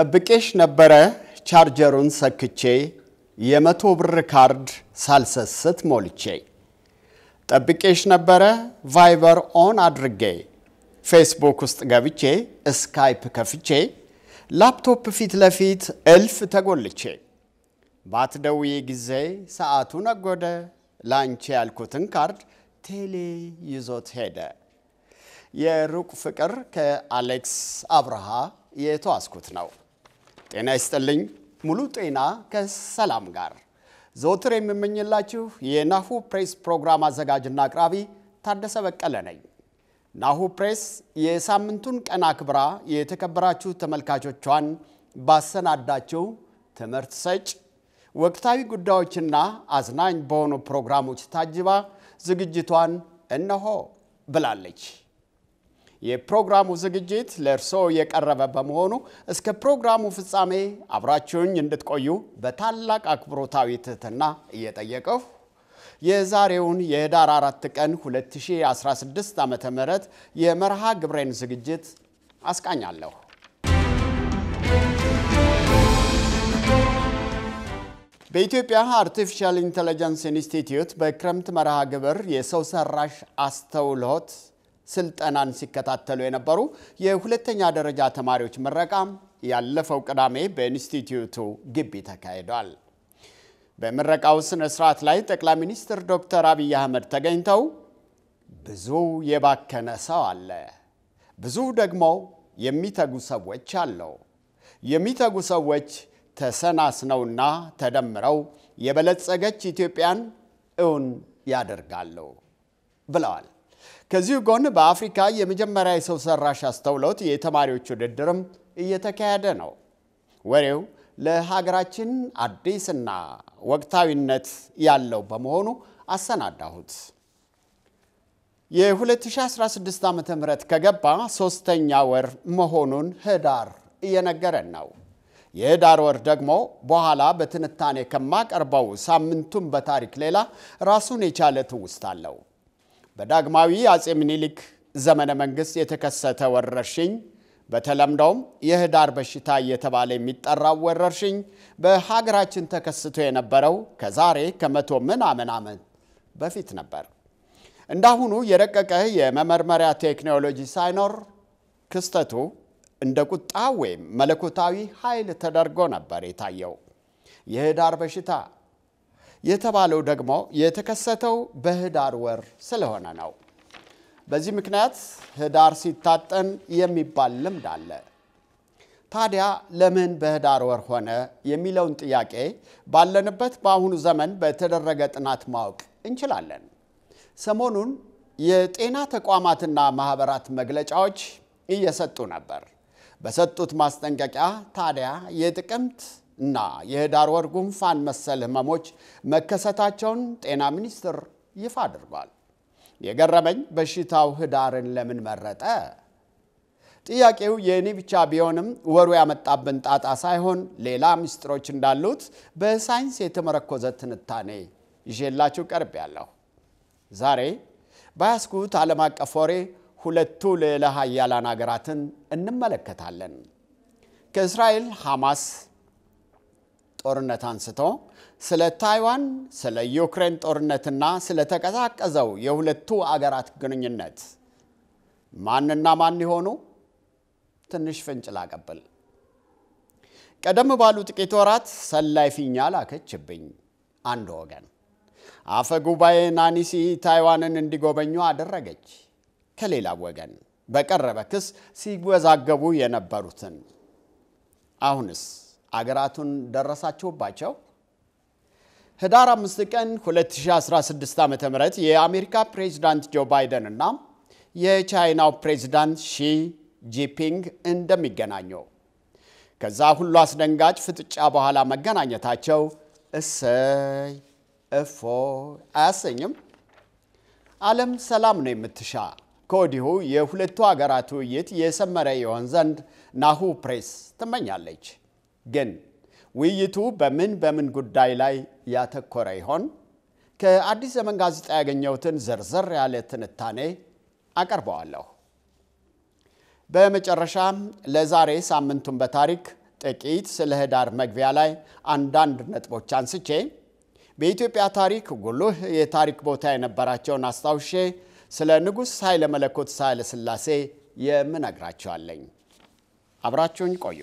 ጠብቄሽ ነበረ ቻርጀሩን ሰክቼ የመቶ ብር ካርድ ሳልሰስት ሞልቼ ጠብቄሽ ነበረ ቫይበር ኦን አድርጌ ፌስቡክ ውስጥ ገብቼ ስካይፕ ከፍቼ ላፕቶፕ ፊት ለፊት እልፍ ተጎልቼ ባትደውይ ጊዜ ሰዓቱ ነጎደ ላንቺ ያልኩትን ካርድ ቴሌ ይዞት ሄደ። የሩቅ ፍቅር ከአሌክስ አብርሃ የተዋስኩት ነው። ጤና ይስጥልኝ። ሙሉ ጤና ከሰላም ጋር ዘወትር የምመኝላችሁ የናሁ ፕሬስ ፕሮግራም አዘጋጅና አቅራቢ ታደሰ በቀለ ነኝ። ናሁ ፕሬስ የሳምንቱን ቀን አክብራ የተከበራችሁ ተመልካቾቿን ባሰናዳቸው ትምህርት ሰጭ ወቅታዊ ጉዳዮችና አዝናኝ በሆኑ ፕሮግራሞች ታጅባ ዝግጅቷን እነሆ ብላለች። የፕሮግራሙ ዝግጅት ለእርስዎ የቀረበ በመሆኑ እስከ ፕሮግራሙ ፍጻሜ አብራችሁኝ እንድትቆዩ በታላቅ አክብሮታዊ ትህትና እየጠየቀሁ የዛሬውን የህዳር አራት ቀን 2016 ዓ ም የመርሃ ግብሬን ዝግጅት አስቃኛለሁ። በኢትዮጵያ አርቲፊሻል ኢንቴሊጀንስ ኢንስቲትዩት በክረምት መርሃ ግብር የሰው ሰራሽ አስተውሎት ስልጠናን ሲከታተሉ የነበሩ የሁለተኛ ደረጃ ተማሪዎች ምረቃ ያለፈው ቅዳሜ በኢንስቲትዩቱ ግቢ ተካሂዷል። በምረቃው ስነ ስርዓት ላይ ጠቅላይ ሚኒስትር ዶክተር አብይ አህመድ ተገኝተው ብዙ የባከነ ሰው አለ፣ ብዙ ደግሞ የሚተጉ ሰዎች አለው። የሚተጉ ሰዎች ተሰናስነውና ተደምረው የበለጸገች ኢትዮጵያን እውን ያደርጋሉ ብለዋል። ከዚሁ ጎን በአፍሪካ የመጀመሪያ የሰው ሰራሽ አስተውሎት የተማሪዎች ውድድርም እየተካሄደ ነው። ወሬው ለሀገራችን አዲስና ወቅታዊነት ያለው በመሆኑ አሰናዳሁት። የ2016 ዓ ም ከገባ ሶስተኛ ወር መሆኑን ህዳር እየነገረን ነው። የህዳር ወር ደግሞ በኋላ በትንታኔ ከማቀርበው ሳምንቱን በታሪክ ሌላ ራሱን የቻለ ትውስታ አለው። በዳግማዊ አጼ ምኒልክ ዘመነ መንግስት የተከሰተ ወረርሽኝ በተለምዶም የህዳር በሽታ እየተባለ የሚጠራው ወረርሽኝ በሀገራችን ተከስቶ የነበረው ከዛሬ ከመቶ ምናምን ዓመት በፊት ነበር። እንዳሁኑ የረቀቀ የመመርመሪያ ቴክኖሎጂ ሳይኖር ክስተቱ እንደ ቁጣ ወይም መለኮታዊ ኃይል ተደርጎ ነበር የታየው። የህዳር በሽታ የተባለው ደግሞ የተከሰተው በህዳር ወር ስለሆነ ነው። በዚህ ምክንያት ህዳር ሲታጠን የሚባል ልምድ አለ። ታዲያ ለምን በህዳር ወር ሆነ የሚለውን ጥያቄ ባለንበት በአሁኑ ዘመን በተደረገ ጥናት ማወቅ እንችላለን። ሰሞኑን የጤና ተቋማትና ማህበራት መግለጫዎች እየሰጡ ነበር። በሰጡት ማስጠንቀቂያ ታዲያ የጥቅምት እና የህዳር ወር ጉንፋን መሰል ህመሞች መከሰታቸውን ጤና ሚኒስቴር ይፋ አድርጓል። የገረመኝ በሽታው ህዳርን ለምን መረጠ? ጥያቄው የእኔ ብቻ ቢሆንም ወሩ ያመጣብን ጣጣ ሳይሆን ሌላ ምስጢሮች እንዳሉት በሳይንስ የተመረኮዘ ትንታኔ ይዤላችሁ ቀርብ ያለሁ። ዛሬ ባያስኩት ዓለም አቀፍ ወሬ ሁለቱ ልዕለ ሀያላን ሀገራትን እንመለከታለን። ከእስራኤል ሐማስ ጦርነት አንስቶ ስለ ታይዋን፣ ስለ ዩክሬን ጦርነትና ስለ ተቀዛቀዘው የሁለቱ አገራት ግንኙነት ማንና ማን የሆኑ ትንሽ ፍንጭ ላቀብል። ቀደም ባሉ ጥቂት ወራት ሰላይ ፊኛ ላከችብኝ አንድ ወገን። አፈ ጉባኤ ናኒሲ ታይዋንን እንዲጎበኙ አደረገች። ከሌላ ወገን በቀረበ ክስ ሲወዛገቡ የነበሩትን አሁንስ አገራቱን ደረሳችሁባቸው። ህዳር 5 ቀን 2016 ዓ ም የአሜሪካ ፕሬዚዳንት ጆ ባይደን እና የቻይናው ፕሬዚዳንት ሺ ጂፒንግ እንደሚገናኙ ከዛ ሁሉ አስደንጋጭ ፍጥጫ በኋላ መገናኘታቸው እሰይ እፎ አያሰኝም? ዓለም ሰላም ነው የምትሻ። ከወዲሁ የሁለቱ አገራት ውይይት የሰመረ የሆን ዘንድ ናሁ ፕሬስ ትመኛለች። ግን ውይይቱ በምን በምን ጉዳይ ላይ ያተኮረ ይሆን? ከአዲስ ዘመን ጋዜጣ ያገኘሁትን ዝርዝር ያለ ትንታኔ አቀርበዋለሁ። በመጨረሻ ለዛሬ ሳምንቱን በታሪክ ጥቂት ስለ ህዳር መግቢያ ላይ አንዳንድ ነጥቦች አንስቼ በኢትዮጵያ ታሪክ ጉልህ የታሪክ ቦታ የነበራቸውን አስታውሼ ስለ ንጉሥ ኃይለ መለኮት ሳህለ ሥላሴ የምነግራቸዋለኝ። አብራችሁኝ ቆዩ።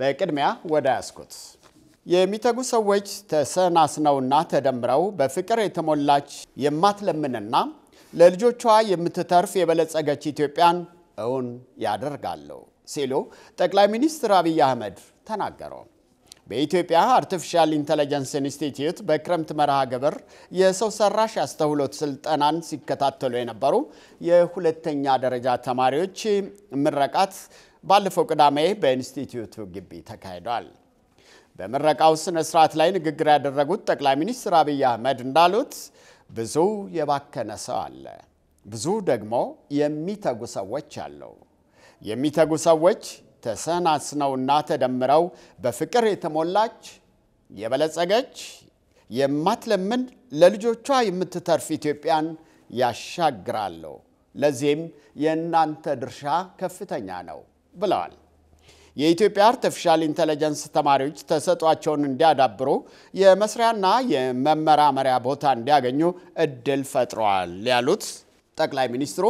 በቅድሚያ ወደ ያስኩት የሚተጉ ሰዎች ተሰናስነውና ተደምረው በፍቅር የተሞላች የማትለምንና ለልጆቿ የምትተርፍ የበለጸገች ኢትዮጵያን እውን ያደርጋሉ ሲሉ ጠቅላይ ሚኒስትር አብይ አህመድ ተናገረው። በኢትዮጵያ አርቲፊሻል ኢንተለጀንስ ኢንስቲትዩት በክረምት መርሃ ግብር የሰው ሰራሽ አስተውሎት ስልጠናን ሲከታተሉ የነበሩ የሁለተኛ ደረጃ ተማሪዎች ምረቃት ባለፈው ቅዳሜ በኢንስቲትዩቱ ግቢ ተካሂዷል። በምረቃው ስነ ስርዓት ላይ ንግግር ያደረጉት ጠቅላይ ሚኒስትር አብይ አህመድ እንዳሉት ብዙ የባከነ ሰው አለ፣ ብዙ ደግሞ የሚተጉ ሰዎች አለው። የሚተጉ ሰዎች ተሰናስነውና ተደምረው በፍቅር የተሞላች የበለጸገች የማትለምን ለልጆቿ የምትተርፍ ኢትዮጵያን ያሻግራሉ። ለዚህም የእናንተ ድርሻ ከፍተኛ ነው ብለዋል። የኢትዮጵያ አርቲፊሻል ኢንተለጀንስ ተማሪዎች ተሰጧቸውን እንዲያዳብሩ የመስሪያና የመመራመሪያ ቦታ እንዲያገኙ እድል ፈጥረዋል ያሉት ጠቅላይ ሚኒስትሩ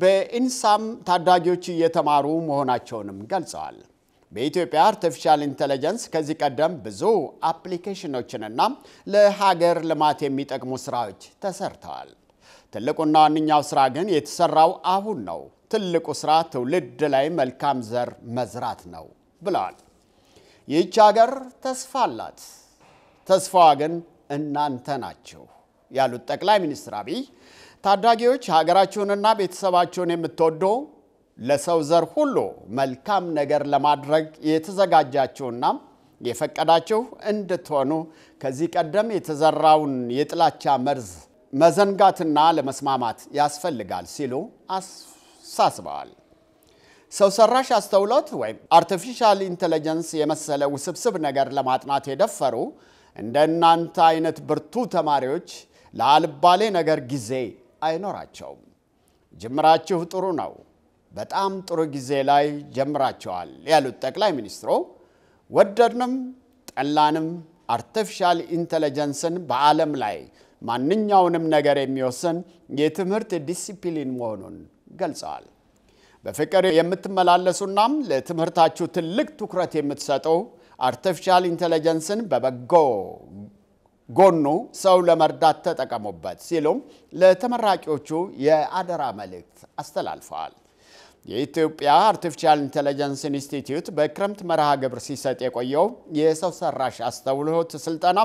በኢንሳም ታዳጊዎች እየተማሩ መሆናቸውንም ገልጸዋል። በኢትዮጵያ አርቲፊሻል ኢንቴሊጀንስ ከዚህ ቀደም ብዙ አፕሊኬሽኖችንና ለሀገር ልማት የሚጠቅሙ ስራዎች ተሰርተዋል። ትልቁና ዋነኛው ስራ ግን የተሰራው አሁን ነው። ትልቁ ስራ ትውልድ ላይ መልካም ዘር መዝራት ነው ብለዋል። ይህች ሀገር ተስፋ አላት፣ ተስፋዋ ግን እናንተ ናችሁ ያሉት ጠቅላይ ሚኒስትር አብይ ታዳጊዎች ሀገራችሁንና ቤተሰባችሁን የምትወዱ ለሰው ዘር ሁሉ መልካም ነገር ለማድረግ የተዘጋጃችሁና የፈቀዳችሁ እንድትሆኑ ከዚህ ቀደም የተዘራውን የጥላቻ መርዝ መዘንጋትና ለመስማማት ያስፈልጋል ሲሉ አሳስበዋል። ሰው ሰራሽ አስተውሎት ወይም አርቲፊሻል ኢንቴሊጀንስ የመሰለ ውስብስብ ነገር ለማጥናት የደፈሩ እንደ እናንተ አይነት ብርቱ ተማሪዎች ለአልባሌ ነገር ጊዜ አይኖራቸውም። ጅምራችሁ ጥሩ ነው፣ በጣም ጥሩ ጊዜ ላይ ጀምራቸዋል ያሉት ጠቅላይ ሚኒስትሩ ወደድንም ጠላንም አርቲፊሻል ኢንቴሊጀንስን በዓለም ላይ ማንኛውንም ነገር የሚወስን የትምህርት ዲሲፕሊን መሆኑን ገልጸዋል። በፍቅር የምትመላለሱናም ለትምህርታችሁ ትልቅ ትኩረት የምትሰጡ አርቲፊሻል ኢንቴሊጀንስን በበጎ ጎኑ ሰው ለመርዳት ተጠቀሙበት ሲሉም ለተመራቂዎቹ የአደራ መልእክት አስተላልፈዋል። የኢትዮጵያ አርቲፊሻል ኢንቴሊጀንስ ኢንስቲትዩት በክረምት መርሃ ግብር ሲሰጥ የቆየው የሰው ሰራሽ አስተውሎት ስልጠና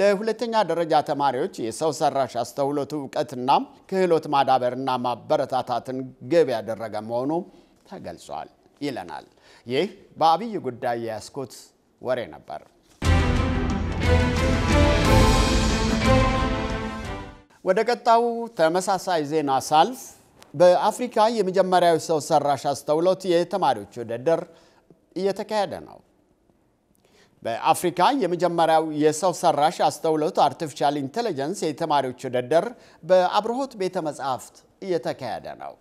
ለሁለተኛ ደረጃ ተማሪዎች የሰው ሰራሽ አስተውሎት እውቀትና ክህሎት ማዳበርና ማበረታታትን ግብ ያደረገ መሆኑ ተገልጿል ይለናል። ይህ በአብይ ጉዳይ የያዝኩት ወሬ ነበር። ወደ ቀጣዩ ተመሳሳይ ዜና ሳልፍ በአፍሪካ የመጀመሪያው ሰው ሰራሽ አስተውሎት የተማሪዎች ውድድር እየተካሄደ ነው። በአፍሪካ የመጀመሪያው የሰው ሰራሽ አስተውሎት አርቲፊሻል ኢንቴሊጀንስ የተማሪዎች ውድድር በአብርሆት ቤተ መጻሕፍት እየተካሄደ ነው።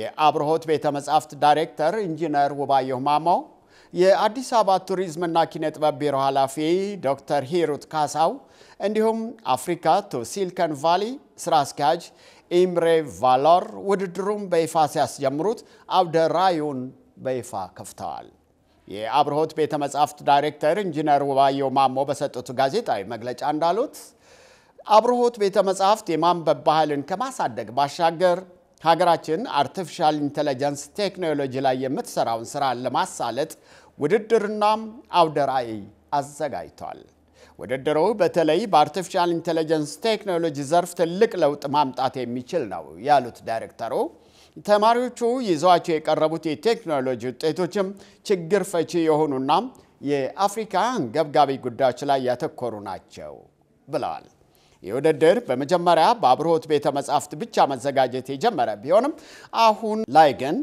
የአብርሆት ቤተ መጻሕፍት ዳይሬክተር ኢንጂነር ውባየሁ ማሞ የአዲስ አበባ ቱሪዝምና ኪነ ጥበብ ቢሮ ኃላፊ ዶክተር ሂሩት ካሳው እንዲሁም አፍሪካ ቱ ሲልከን ቫሊ ስራ አስኪያጅ ኢምሬ ቫሎር ውድድሩን በይፋ ሲያስጀምሩት አውደ ራዩን በይፋ ከፍተዋል። የአብርሆት ቤተ መጻሕፍት ዳይሬክተር ኢንጂነር ውባየው ማሞ በሰጡት ጋዜጣዊ መግለጫ እንዳሉት አብርሆት ቤተ መጻሕፍት የማንበብ ባህልን ከማሳደግ ባሻገር ሀገራችን አርቲፊሻል ኢንቴለጀንስ ቴክኖሎጂ ላይ የምትሰራውን ስራ ለማሳለጥ ውድድርና አውደ ራዕይ አዘጋጅቷል። ውድድሩ በተለይ በአርቲፊሻል ኢንቴሊጀንስ ቴክኖሎጂ ዘርፍ ትልቅ ለውጥ ማምጣት የሚችል ነው ያሉት ዳይሬክተሩ ተማሪዎቹ ይዘዋቸው የቀረቡት የቴክኖሎጂ ውጤቶችም ችግር ፈቺ የሆኑና የአፍሪካ አንገብጋቢ ጉዳዮች ላይ ያተኮሩ ናቸው ብለዋል። ይህ ውድድር በመጀመሪያ በአብርሆት ቤተ መጻሕፍት ብቻ መዘጋጀት የጀመረ ቢሆንም አሁን ላይ ግን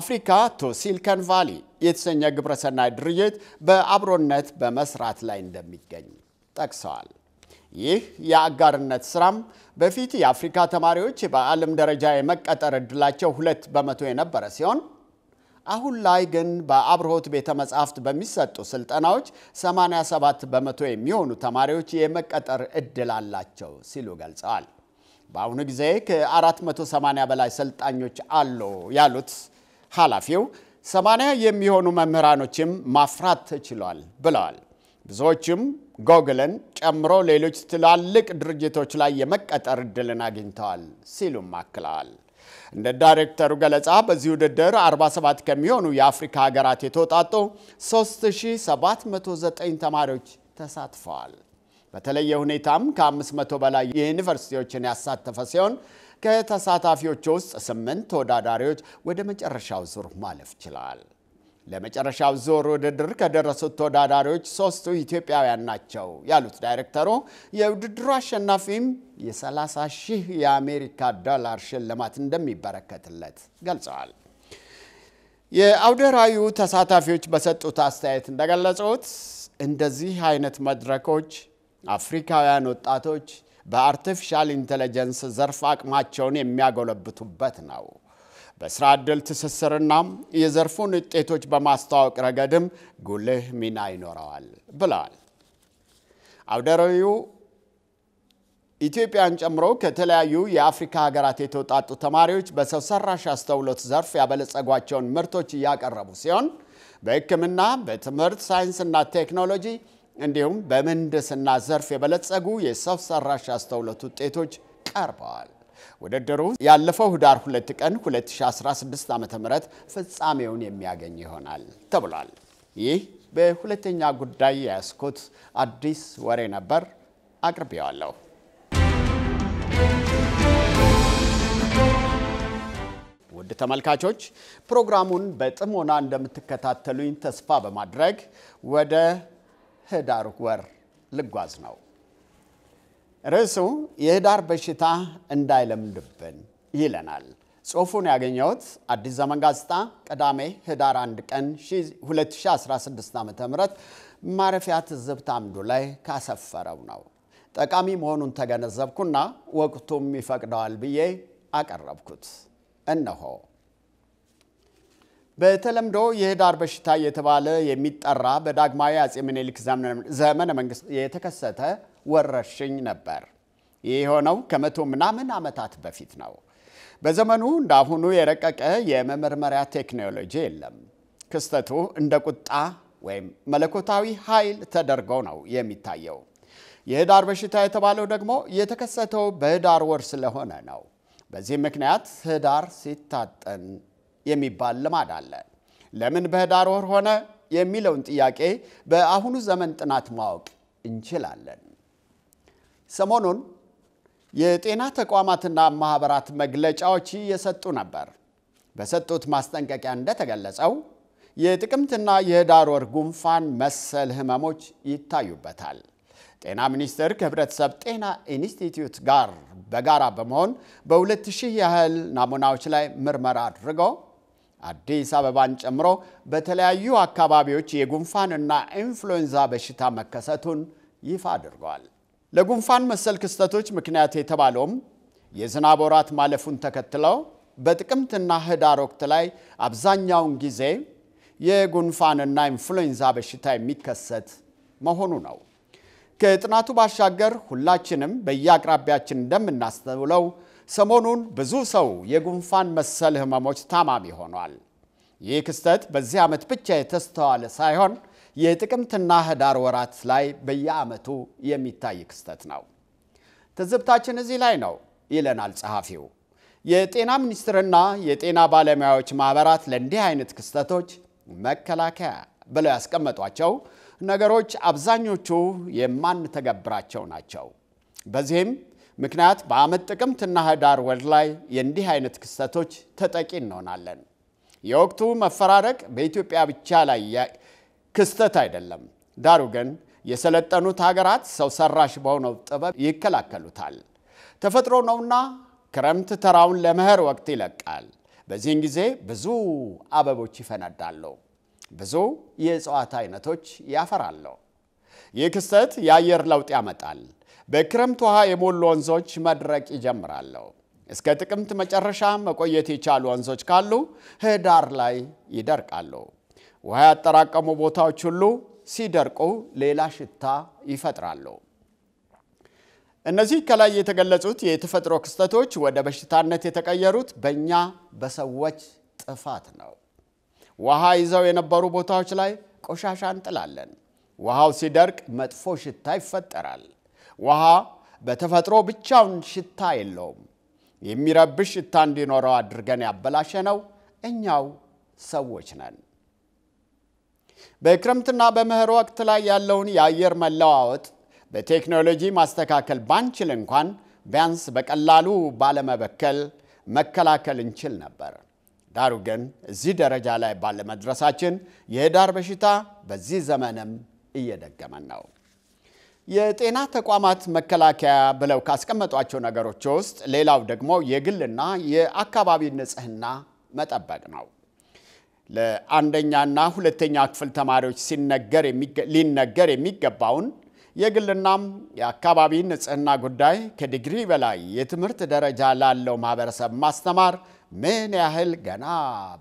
አፍሪካ ቱ ሲሊከን ቫሊ የተሰኘ ግብረሰናይ ድርጅት በአብሮነት በመስራት ላይ እንደሚገኝ ጠቅሰዋል። ይህ የአጋርነት ስራም በፊት የአፍሪካ ተማሪዎች በዓለም ደረጃ የመቀጠር እድላቸው ሁለት በመቶ የነበረ ሲሆን አሁን ላይ ግን በአብርሆት ቤተ መጻሕፍት በሚሰጡ ስልጠናዎች 87 በመቶ የሚሆኑ ተማሪዎች የመቀጠር እድል አላቸው ሲሉ ገልጸዋል። በአሁኑ ጊዜ ከ480 በላይ ሰልጣኞች አሉ ያሉት ኃላፊው ሰማንያ የሚሆኑ መምህራኖችም ማፍራት ተችሏል ብለዋል። ብዙዎችም ጎግልን ጨምሮ ሌሎች ትላልቅ ድርጅቶች ላይ የመቀጠር እድልን አግኝተዋል ሲሉም አክለዋል። እንደ ዳይሬክተሩ ገለጻ በዚህ ውድድር 47 ከሚሆኑ የአፍሪካ ሀገራት የተውጣጡ 3709 ተማሪዎች ተሳትፈዋል። በተለየ ሁኔታም ከ500 በላይ የዩኒቨርሲቲዎችን ያሳተፈ ሲሆን ከተሳታፊዎች ውስጥ ስምንት ተወዳዳሪዎች ወደ መጨረሻው ዙር ማለፍ ችለዋል። ለመጨረሻው ዙር ውድድር ከደረሱት ተወዳዳሪዎች ሶስቱ ኢትዮጵያውያን ናቸው ያሉት ዳይሬክተሩ የውድድሩ አሸናፊም የ30 ሺህ የአሜሪካ ዶላር ሽልማት እንደሚበረከትለት ገልጸዋል። የአውደ ተሳታፊዎች በሰጡት አስተያየት እንደገለጹት እንደዚህ አይነት መድረኮች አፍሪካውያን ወጣቶች በአርቲፊሻል ኢንቴለጀንስ ዘርፍ አቅማቸውን የሚያጎለብቱበት ነው። በስራ ዕድል ትስስርና የዘርፉን ውጤቶች በማስተዋወቅ ረገድም ጉልህ ሚና ይኖረዋል ብለዋል። አውደ ኢትዮጵያን ጨምሮ ከተለያዩ የአፍሪካ ሀገራት የተውጣጡ ተማሪዎች በሰው ሰራሽ አስተውሎት ዘርፍ ያበለጸጓቸውን ምርቶች እያቀረቡ ሲሆን በሕክምና፣ በትምህርት ሳይንስና ቴክኖሎጂ እንዲሁም በምህንድስና ዘርፍ የበለጸጉ የሰው ሰራሽ አስተውሎት ውጤቶች ቀርበዋል። ውድድሩ ያለፈው ህዳር 2 ቀን 2016 ዓ ም ፍጻሜውን የሚያገኝ ይሆናል ተብሏል። ይህ በሁለተኛ ጉዳይ የያዝኩት አዲስ ወሬ ነበር፣ አቅርቤዋለሁ። ውድ ተመልካቾች ፕሮግራሙን በጥሞና እንደምትከታተሉኝ ተስፋ በማድረግ ወደ ህዳር ወር ልጓዝ ነው። ርዕሱ የህዳር በሽታ እንዳይለምድብን ይለናል። ጽሑፉን ያገኘሁት አዲስ ዘመን ጋዜጣ ቅዳሜ ህዳር 1 ቀን 2016 ዓ ም ማረፊያ ትዝብት አምዱ ላይ ካሰፈረው ነው። ጠቃሚ መሆኑን ተገነዘብኩና ወቅቱም ይፈቅደዋል ብዬ አቀረብኩት። እነሆ በተለምዶ የህዳር በሽታ እየተባለ የሚጠራ በዳግማዊ አጼ ምኒልክ ዘመነ መንግስት የተከሰተ ወረርሽኝ ነበር። ይህ የሆነው ከመቶ ምናምን ዓመታት በፊት ነው። በዘመኑ እንደ አሁኑ የረቀቀ የመመርመሪያ ቴክኖሎጂ የለም። ክስተቱ እንደ ቁጣ ወይም መለኮታዊ ኃይል ተደርጎ ነው የሚታየው። የህዳር በሽታ የተባለው ደግሞ የተከሰተው በህዳር ወር ስለሆነ ነው። በዚህ ምክንያት ህዳር ሲታጠን የሚባል ልማድ አለ። ለምን በህዳር ወር ሆነ የሚለውን ጥያቄ በአሁኑ ዘመን ጥናት ማወቅ እንችላለን። ሰሞኑን የጤና ተቋማትና ማህበራት መግለጫዎች እየሰጡ ነበር። በሰጡት ማስጠንቀቂያ እንደተገለጸው የጥቅምትና የህዳር ወር ጉንፋን መሰል ህመሞች ይታዩበታል። ጤና ሚኒስቴር ከህብረተሰብ ጤና ኢንስቲትዩት ጋር በጋራ በመሆን በ2000 ያህል ናሙናዎች ላይ ምርመራ አድርገው አዲስ አበባን ጨምሮ በተለያዩ አካባቢዎች የጉንፋንና ኢንፍሉዌንዛ በሽታ መከሰቱን ይፋ አድርገዋል። ለጉንፋን መሰል ክስተቶች ምክንያት የተባለውም የዝናብ ወራት ማለፉን ተከትለው በጥቅምትና ህዳር ወቅት ላይ አብዛኛውን ጊዜ የጉንፋንና ኢንፍሉዌንዛ በሽታ የሚከሰት መሆኑ ነው። ከጥናቱ ባሻገር ሁላችንም በየአቅራቢያችን እንደምናስተውለው ሰሞኑን ብዙ ሰው የጉንፋን መሰል ህመሞች ታማሚ ሆኗል። ይህ ክስተት በዚህ ዓመት ብቻ የተስተዋለ ሳይሆን የጥቅምትና ህዳር ወራት ላይ በየዓመቱ የሚታይ ክስተት ነው። ትዝብታችን እዚህ ላይ ነው ይለናል ጸሐፊው። የጤና ሚኒስቴርና የጤና ባለሙያዎች ማኅበራት ለእንዲህ አይነት ክስተቶች መከላከያ ብለው ያስቀመጧቸው ነገሮች አብዛኞቹ የማንተገብራቸው ናቸው። በዚህም ምክንያት በዓመት ጥቅምትና ህዳር ወር ላይ የእንዲህ አይነት ክስተቶች ተጠቂ እንሆናለን። የወቅቱ መፈራረቅ በኢትዮጵያ ብቻ ላይ ክስተት አይደለም። ዳሩ ግን የሰለጠኑት ሀገራት ሰው ሰራሽ በሆነው ጥበብ ይከላከሉታል። ተፈጥሮ ነውና ክረምት ተራውን ለመኸር ወቅት ይለቃል። በዚህን ጊዜ ብዙ አበቦች ይፈነዳሉ፣ ብዙ የእጽዋት አይነቶች ያፈራሉ። ይህ ክስተት የአየር ለውጥ ያመጣል። በክረምት ውሃ የሞሉ ወንዞች መድረቅ ይጀምራሉ። እስከ ጥቅምት መጨረሻ መቆየት የቻሉ ወንዞች ካሉ ህዳር ላይ ይደርቃሉ። ውሃ ያጠራቀሙ ቦታዎች ሁሉ ሲደርቁ ሌላ ሽታ ይፈጥራሉ። እነዚህ ከላይ የተገለጹት የተፈጥሮ ክስተቶች ወደ በሽታነት የተቀየሩት በእኛ በሰዎች ጥፋት ነው። ውሃ ይዘው የነበሩ ቦታዎች ላይ ቆሻሻ እንጥላለን። ውሃው ሲደርቅ መጥፎ ሽታ ይፈጠራል። ውሃ በተፈጥሮ ብቻውን ሽታ የለውም። የሚረብሽ ሽታ እንዲኖረው አድርገን ያበላሸነው እኛው ሰዎች ነን። በክረምትና በመኸር ወቅት ላይ ያለውን የአየር መለዋወጥ በቴክኖሎጂ ማስተካከል ባንችል እንኳን ቢያንስ በቀላሉ ባለመበከል መከላከል እንችል ነበር። ዳሩ ግን እዚህ ደረጃ ላይ ባለመድረሳችን የህዳር በሽታ በዚህ ዘመንም እየደገመን ነው። የጤና ተቋማት መከላከያ ብለው ካስቀመጧቸው ነገሮች ውስጥ ሌላው ደግሞ የግልና የአካባቢ ንጽህና መጠበቅ ነው። ለአንደኛና ሁለተኛ ክፍል ተማሪዎች ሊነገር የሚገባውን የግልናም የአካባቢ ንጽህና ጉዳይ ከዲግሪ በላይ የትምህርት ደረጃ ላለው ማህበረሰብ ማስተማር ምን ያህል ገና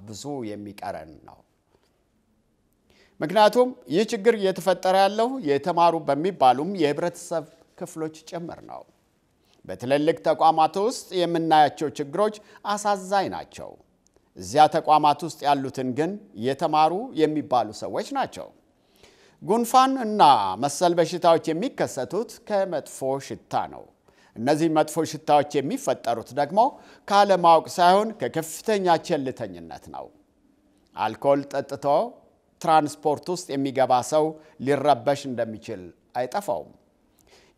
ብዙ የሚቀረን ነው። ምክንያቱም ይህ ችግር እየተፈጠረ ያለው የተማሩ በሚባሉም የህብረተሰብ ክፍሎች ጭምር ነው። በትልልቅ ተቋማት ውስጥ የምናያቸው ችግሮች አሳዛኝ ናቸው። እዚያ ተቋማት ውስጥ ያሉትን ግን የተማሩ የሚባሉ ሰዎች ናቸው። ጉንፋን እና መሰል በሽታዎች የሚከሰቱት ከመጥፎ ሽታ ነው። እነዚህ መጥፎ ሽታዎች የሚፈጠሩት ደግሞ ካለማወቅ ሳይሆን ከከፍተኛ ቸልተኝነት ነው። አልኮል ጠጥቶ ትራንስፖርት ውስጥ የሚገባ ሰው ሊረበሽ እንደሚችል አይጠፋውም።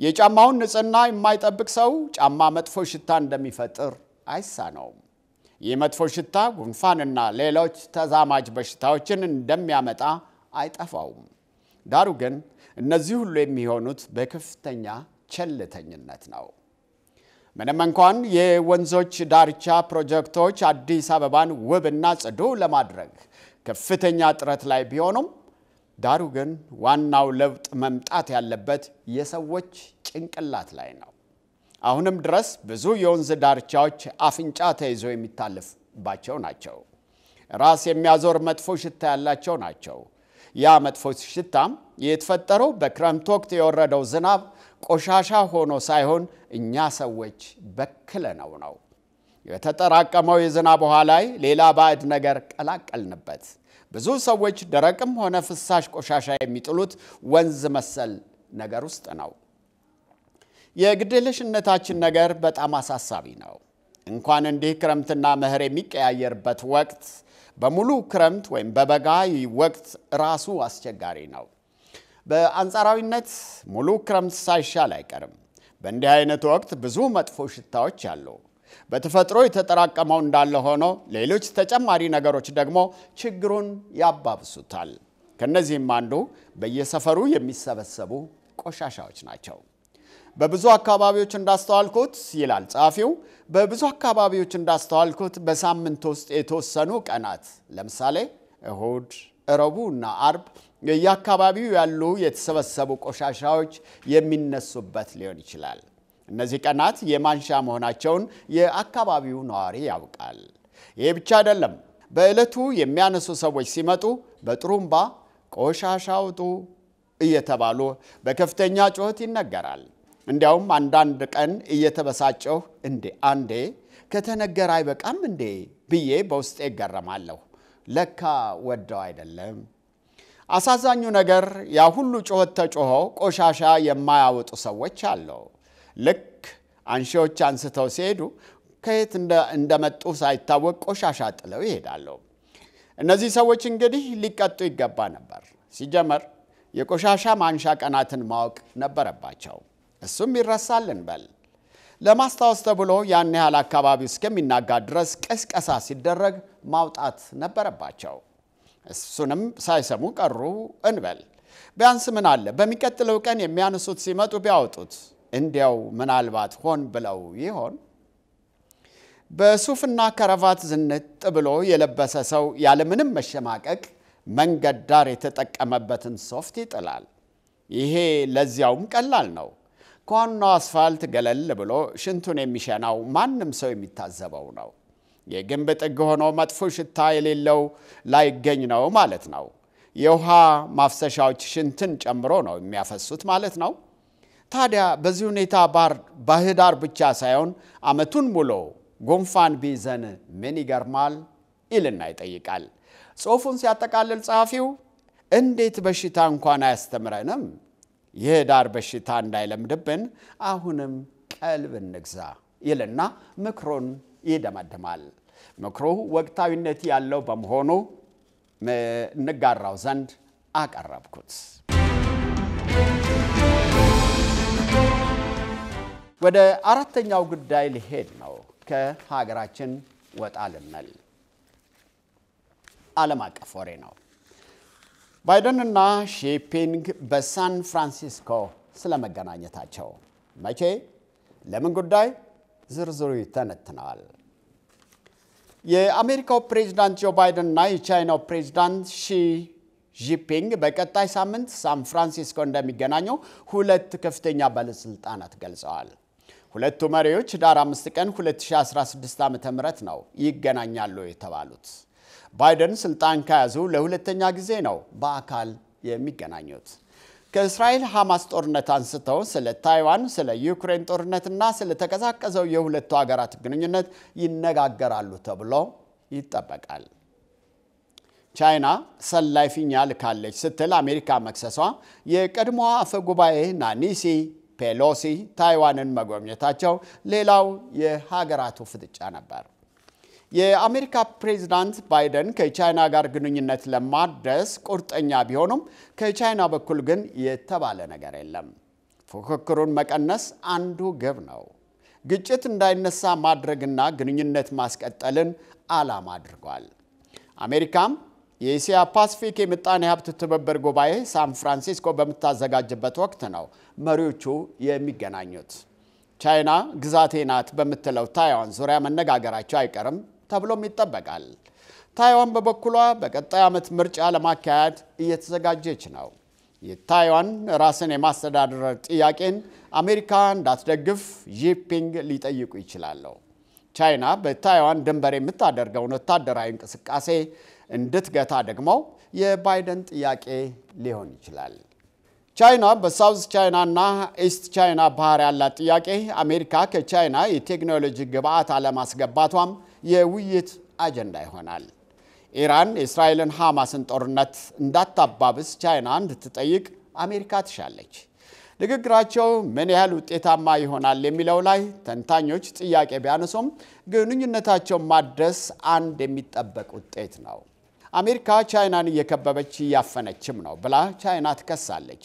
የጫማውን ንጽህና የማይጠብቅ ሰው ጫማ መጥፎ ሽታ እንደሚፈጥር አይሳነውም። ይህ መጥፎ ሽታ ጉንፋንና ሌሎች ተዛማጅ በሽታዎችን እንደሚያመጣ አይጠፋውም። ዳሩ ግን እነዚህ ሁሉ የሚሆኑት በከፍተኛ ቸልተኝነት ነው። ምንም እንኳን የወንዞች ዳርቻ ፕሮጀክቶች አዲስ አበባን ውብና ጽዱ ለማድረግ ከፍተኛ ጥረት ላይ ቢሆኑም ዳሩ ግን ዋናው ለውጥ መምጣት ያለበት የሰዎች ጭንቅላት ላይ ነው። አሁንም ድረስ ብዙ የወንዝ ዳርቻዎች አፍንጫ ተይዞ የሚታለፍባቸው ናቸው። ራስ የሚያዞር መጥፎ ሽታ ያላቸው ናቸው። ያ መጥፎ ሽታም የተፈጠረው በክረምት ወቅት የወረደው ዝናብ ቆሻሻ ሆኖ ሳይሆን እኛ ሰዎች በክለነው ነው። የተጠራቀመው የዝናብ ውሃ ላይ ሌላ ባዕድ ነገር ቀላቀልንበት። ብዙ ሰዎች ደረቅም ሆነ ፍሳሽ ቆሻሻ የሚጥሉት ወንዝ መሰል ነገር ውስጥ ነው። የግድልሽነታችን ነገር በጣም አሳሳቢ ነው። እንኳን እንዲህ ክረምትና መኸር የሚቀያየርበት ወቅት በሙሉ ክረምት ወይም በበጋ ወቅት ራሱ አስቸጋሪ ነው። በአንጻራዊነት ሙሉ ክረምት ሳይሻል አይቀርም። በእንዲህ አይነት ወቅት ብዙ መጥፎ ሽታዎች አሉ። በተፈጥሮ የተጠራቀመው እንዳለ ሆኖ ሌሎች ተጨማሪ ነገሮች ደግሞ ችግሩን ያባብሱታል። ከነዚህም አንዱ በየሰፈሩ የሚሰበሰቡ ቆሻሻዎች ናቸው። በብዙ አካባቢዎች እንዳስተዋልኩት ይላል ጸሐፊው፣ በብዙ አካባቢዎች እንዳስተዋልኩት በሳምንት ውስጥ የተወሰኑ ቀናት ለምሳሌ እሁድ፣ እረቡ እና አርብ የየአካባቢው ያሉ የተሰበሰቡ ቆሻሻዎች የሚነሱበት ሊሆን ይችላል። እነዚህ ቀናት የማንሻ መሆናቸውን የአካባቢው ነዋሪ ያውቃል። ይህ ብቻ አይደለም። በዕለቱ የሚያነሱ ሰዎች ሲመጡ በጥሩምባ ቆሻሻ አውጡ እየተባሉ በከፍተኛ ጩኸት ይነገራል። እንዲያውም አንዳንድ ቀን እየተበሳጨሁ እንዴ አንዴ ከተነገረ አይበቃም እንዴ ብዬ በውስጤ ይገረማለሁ። ለካ ወደው አይደለም። አሳዛኙ ነገር ያ ሁሉ ጩኸት ተጮኸው ቆሻሻ የማያወጡ ሰዎች አለው። ልክ አንሺዎች አንስተው ሲሄዱ ከየት እንደመጡ ሳይታወቅ ቆሻሻ ጥለው ይሄዳሉ። እነዚህ ሰዎች እንግዲህ ሊቀጡ ይገባ ነበር። ሲጀመር የቆሻሻ ማንሻ ቀናትን ማወቅ ነበረባቸው። እሱም ይረሳል እንበል። ለማስታወስ ተብሎ ያን ያህል አካባቢው እስከሚናጋ ድረስ ቀስቀሳ ሲደረግ ማውጣት ነበረባቸው። እሱንም ሳይሰሙ ቀሩ እንበል። ቢያንስ ምን አለ በሚቀጥለው ቀን የሚያነሱት ሲመጡ ቢያወጡት እንዲያው ምናልባት ሆን ብለው ይሆን? በሱፍና ከረቫት ዝንጥ ብሎ የለበሰ ሰው ያለምንም መሸማቀቅ መንገድ ዳር የተጠቀመበትን ሶፍት ይጥላል። ይሄ ለዚያውም ቀላል ነው። ከዋናው አስፋልት ገለል ብሎ ሽንቱን የሚሸናው ማንም ሰው የሚታዘበው ነው። የግንብ ጥግ ሆኖ መጥፎ ሽታ የሌለው ላይገኝ ነው ማለት ነው። የውሃ ማፍሰሻዎች ሽንትን ጨምሮ ነው የሚያፈሱት ማለት ነው። ታዲያ በዚህ ሁኔታ ባህዳር ብቻ ሳይሆን አመቱን ሙሉ ጉንፋን ቢይዘን ምን ይገርማል ይልና ይጠይቃል። ጽሑፉን ሲያጠቃልል ጸሐፊው እንዴት በሽታ እንኳን አያስተምረንም፣ የህዳር ዳር በሽታ እንዳይለምድብን አሁንም ቀልብ እንግዛ ይልና ምክሩን ይደመድማል። ምክሩ ወቅታዊነት ያለው በመሆኑ እንጋራው ዘንድ አቀረብኩት። ወደ አራተኛው ጉዳይ ሊሄድ ነው። ከሀገራችን ወጣ ልንል ዓለም አቀፍ ወሬ ነው። ባይደንና ሺፒንግ በሳን ፍራንሲስኮ ስለመገናኘታቸው መቼ፣ ለምን ጉዳይ ዝርዝሩ ይተነትነዋል። የአሜሪካው ፕሬዚዳንት ጆ ባይደን እና የቻይናው ፕሬዚዳንት ሺ ጂፒንግ በቀጣይ ሳምንት ሳን ፍራንሲስኮ እንደሚገናኙ ሁለት ከፍተኛ ባለስልጣናት ገልጸዋል። ሁለቱ መሪዎች ዳር 5 ቀን 2016 ዓ ም ነው ይገናኛሉ የተባሉት። ባይደን ስልጣን ከያዙ ለሁለተኛ ጊዜ ነው በአካል የሚገናኙት። ከእስራኤል ሐማስ ጦርነት አንስተው ስለ ታይዋን፣ ስለ ዩክሬን ጦርነትና ስለ ተቀዛቀዘው የሁለቱ ሀገራት ግንኙነት ይነጋገራሉ ተብሎ ይጠበቃል። ቻይና ሰላይ ፊኛ ልካለች ስትል አሜሪካ መክሰሷ የቀድሞዋ አፈ ጉባኤ ናኒሲ ፔሎሲ ታይዋንን መጎብኘታቸው ሌላው የሀገራቱ ፍጥጫ ነበር። የአሜሪካ ፕሬዚዳንት ባይደን ከቻይና ጋር ግንኙነት ለማድረስ ቁርጠኛ ቢሆኑም ከቻይና በኩል ግን የተባለ ነገር የለም። ፉክክሩን መቀነስ አንዱ ግብ ነው። ግጭት እንዳይነሳ ማድረግና ግንኙነት ማስቀጠልን ዓላማ አድርጓል። አሜሪካም የእስያ ፓሲፊክ የምጣኔ ሀብት ትብብር ጉባኤ ሳን ፍራንሲስኮ በምታዘጋጅበት ወቅት ነው መሪዎቹ የሚገናኙት። ቻይና ግዛቴ ናት በምትለው ታይዋን ዙሪያ መነጋገራቸው አይቀርም ተብሎም ይጠበቃል። ታይዋን በበኩሏ በቀጣይ ዓመት ምርጫ ለማካሄድ እየተዘጋጀች ነው። የታይዋን ራስን የማስተዳደር ጥያቄን አሜሪካ እንዳትደግፍ ጂፒንግ ሊጠይቁ ይችላሉ። ቻይና በታይዋን ድንበር የምታደርገውን ወታደራዊ እንቅስቃሴ እንድትገታ ደግሞ የባይደን ጥያቄ ሊሆን ይችላል። ቻይና በሳውዝ ቻይና እና ኢስት ቻይና ባህር ያላት ጥያቄ አሜሪካ ከቻይና የቴክኖሎጂ ግብዓት አለማስገባቷም የውይይት አጀንዳ ይሆናል። ኢራን የእስራኤልን ሐማስን ጦርነት እንዳታባብስ ቻይና እንድትጠይቅ አሜሪካ ትሻለች። ንግግራቸው ምን ያህል ውጤታማ ይሆናል የሚለው ላይ ተንታኞች ጥያቄ ቢያነሱም ግንኙነታቸውን ማድረስ አንድ የሚጠበቅ ውጤት ነው። አሜሪካ ቻይናን እየከበበች እያፈነችም ነው ብላ ቻይና ትከሳለች።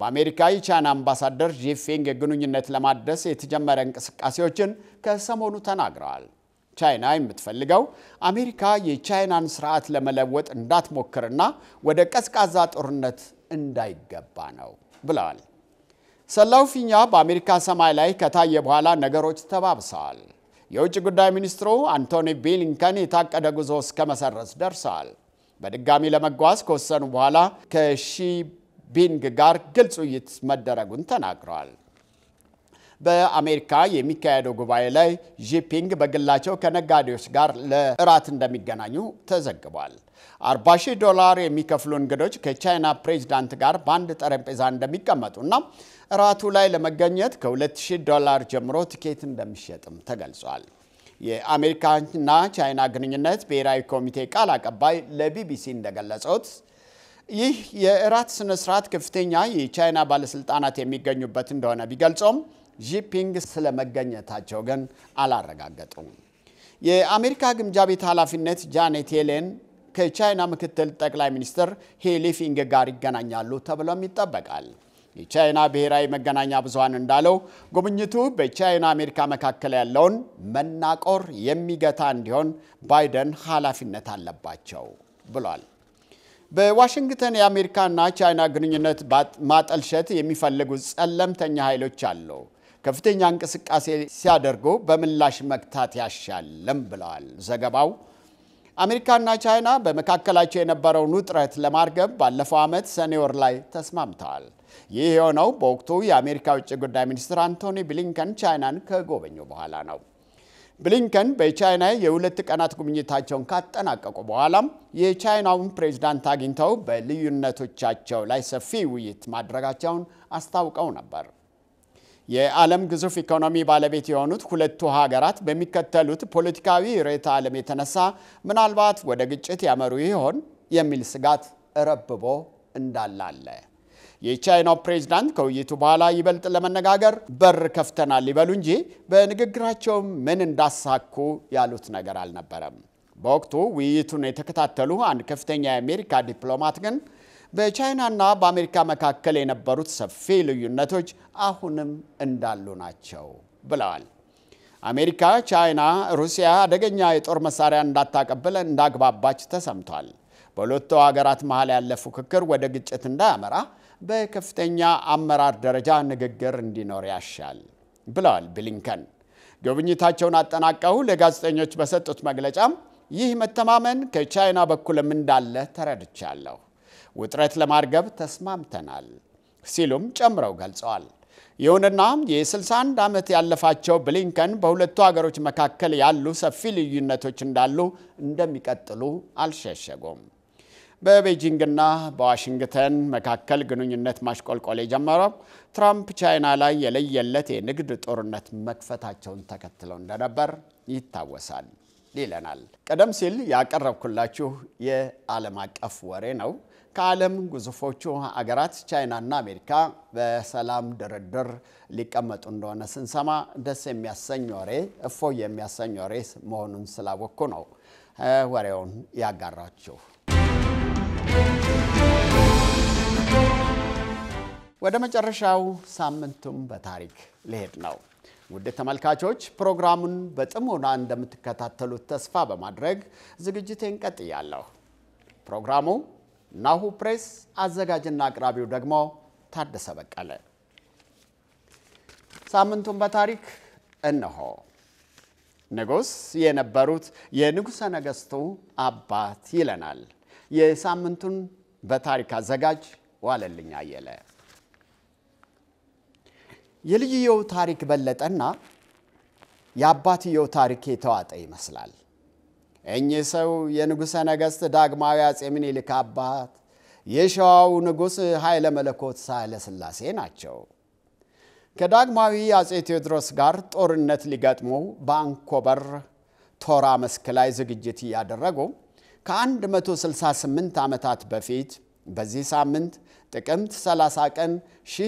በአሜሪካ የቻይና አምባሳደር ጂፌንግ ግንኙነት ለማድረስ የተጀመረ እንቅስቃሴዎችን ከሰሞኑ ተናግረዋል። ቻይና የምትፈልገው አሜሪካ የቻይናን ስርዓት ለመለወጥ እንዳትሞክርና ወደ ቀዝቃዛ ጦርነት እንዳይገባ ነው ብለዋል። ሰላው ፊኛ በአሜሪካ ሰማይ ላይ ከታየ በኋላ ነገሮች ተባብሰዋል። የውጭ ጉዳይ ሚኒስትሩ አንቶኒ ብሊንከን የታቀደ ጉዞ እስከ መሰረዝ ደርሰዋል። በድጋሚ ለመጓዝ ከወሰኑ በኋላ ከሺቢንግ ጋር ግልጽ ውይይት መደረጉን ተናግረዋል። በአሜሪካ የሚካሄደው ጉባኤ ላይ ዢፒንግ በግላቸው ከነጋዴዎች ጋር ለእራት እንደሚገናኙ ተዘግቧል። 40 ሺህ ዶላር የሚከፍሉ እንግዶች ከቻይና ፕሬዚዳንት ጋር በአንድ ጠረጴዛ እንደሚቀመጡና እራቱ ላይ ለመገኘት ከ2000 ዶላር ጀምሮ ትኬት እንደሚሸጥም ተገልጿል። የአሜሪካና ቻይና ግንኙነት ብሔራዊ ኮሚቴ ቃል አቀባይ ለቢቢሲ እንደገለጹት ይህ የእራት ስነ ስርዓት ከፍተኛ የቻይና ባለስልጣናት የሚገኙበት እንደሆነ ቢገልጾም ዢፒንግ ስለመገኘታቸው ግን አላረጋገጡም። የአሜሪካ ግምጃ ቤት ኃላፊነት ጃኔት ሄሌን ከቻይና ምክትል ጠቅላይ ሚኒስትር ሄሊፊንግ ጋር ይገናኛሉ ተብሎም ይጠበቃል። የቻይና ብሔራዊ መገናኛ ብዙሃን እንዳለው ጉብኝቱ በቻይና አሜሪካ መካከል ያለውን መናቆር የሚገታ እንዲሆን ባይደን ኃላፊነት አለባቸው ብሏል። በዋሽንግተን የአሜሪካና ቻይና ግንኙነት ማጠልሸት የሚፈልጉ ጸለምተኛ ኃይሎች አሉ። ከፍተኛ እንቅስቃሴ ሲያደርጉ በምላሽ መግታት ያሻልም ብለዋል ዘገባው። አሜሪካና ቻይና በመካከላቸው የነበረውን ውጥረት ለማርገብ ባለፈው ዓመት ሰኔ ወር ላይ ተስማምተዋል። ይህ የሆነው በወቅቱ የአሜሪካ ውጭ ጉዳይ ሚኒስትር አንቶኒ ብሊንከን ቻይናን ከጎበኙ በኋላ ነው። ብሊንከን በቻይና የሁለት ቀናት ጉብኝታቸውን ካጠናቀቁ በኋላም የቻይናውን ፕሬዝዳንት አግኝተው በልዩነቶቻቸው ላይ ሰፊ ውይይት ማድረጋቸውን አስታውቀው ነበር። የዓለም ግዙፍ ኢኮኖሚ ባለቤት የሆኑት ሁለቱ ሀገራት በሚከተሉት ፖለቲካዊ ርዕዮተ ዓለም የተነሳ ምናልባት ወደ ግጭት ያመሩ ይሆን የሚል ስጋት ረብቦ እንዳላለ የቻይናው ፕሬዚዳንት ከውይይቱ በኋላ ይበልጥ ለመነጋገር በር ከፍተናል ይበሉ እንጂ በንግግራቸው ምን እንዳሳኩ ያሉት ነገር አልነበረም። በወቅቱ ውይይቱን የተከታተሉ አንድ ከፍተኛ የአሜሪካ ዲፕሎማት ግን በቻይናና በአሜሪካ መካከል የነበሩት ሰፊ ልዩነቶች አሁንም እንዳሉ ናቸው ብለዋል። አሜሪካ፣ ቻይና፣ ሩሲያ አደገኛ የጦር መሳሪያ እንዳታቀብል እንዳግባባች ተሰምቷል። በሁለቱ ሀገራት መሀል ያለ ፉክክር ወደ ግጭት እንዳያመራ በከፍተኛ አመራር ደረጃ ንግግር እንዲኖር ያሻል ብለዋል ብሊንከን። ጉብኝታቸውን አጠናቀው ለጋዜጠኞች በሰጡት መግለጫም ይህ መተማመን ከቻይና በኩልም እንዳለ ተረድቻለሁ፣ ውጥረት ለማርገብ ተስማምተናል ሲሉም ጨምረው ገልጸዋል። ይሁንና የ61 ዓመት ያለፋቸው ብሊንከን በሁለቱ ሀገሮች መካከል ያሉ ሰፊ ልዩነቶች እንዳሉ እንደሚቀጥሉ አልሸሸጉም። በቤጂንግና በዋሽንግተን መካከል ግንኙነት ማሽቆልቆል የጀመረው ትራምፕ ቻይና ላይ የለየለት የንግድ ጦርነት መክፈታቸውን ተከትለው እንደነበር ይታወሳል ይለናል። ቀደም ሲል ያቀረብኩላችሁ የዓለም አቀፍ ወሬ ነው። ከዓለም ግዙፎቹ አገራት ቻይናና አሜሪካ በሰላም ድርድር ሊቀመጡ እንደሆነ ስንሰማ ደስ የሚያሰኝ ወሬ እፎ የሚያሰኝ ወሬ መሆኑን ስላወቅኩ ነው ወሬውን ያጋራችሁ። ወደ መጨረሻው ሳምንቱም በታሪክ ሊሄድ ነው። ውድ ተመልካቾች ፕሮግራሙን በጥሞና እንደምትከታተሉት ተስፋ በማድረግ ዝግጅቴን ቀጥያለሁ። ፕሮግራሙ ናሁ ፕሬስ፣ አዘጋጅና አቅራቢው ደግሞ ታደሰ በቀለ። ሳምንቱን በታሪክ እነሆ። ንጉሥ የነበሩት የንጉሠ ነገሥቱ አባት ይለናል የሳምንቱን በታሪክ አዘጋጅ ዋለልኝ አየለ። የልጅየው ታሪክ በለጠና የአባትየው ታሪክ የተዋጠ ይመስላል። እኚህ ሰው የንጉሠ ነገሥት ዳግማዊ አጼ ምኒልክ አባት የሸዋው ንጉሥ ኃይለ መለኮት ሳህለ ሥላሴ ናቸው። ከዳግማዊ አጼ ቴዎድሮስ ጋር ጦርነት ሊገጥሙ ባንኮበር ቶራ መስክ ላይ ዝግጅት እያደረጉ ከ168 ዓመታት በፊት በዚህ ሳምንት ጥቅምት 30 ቀን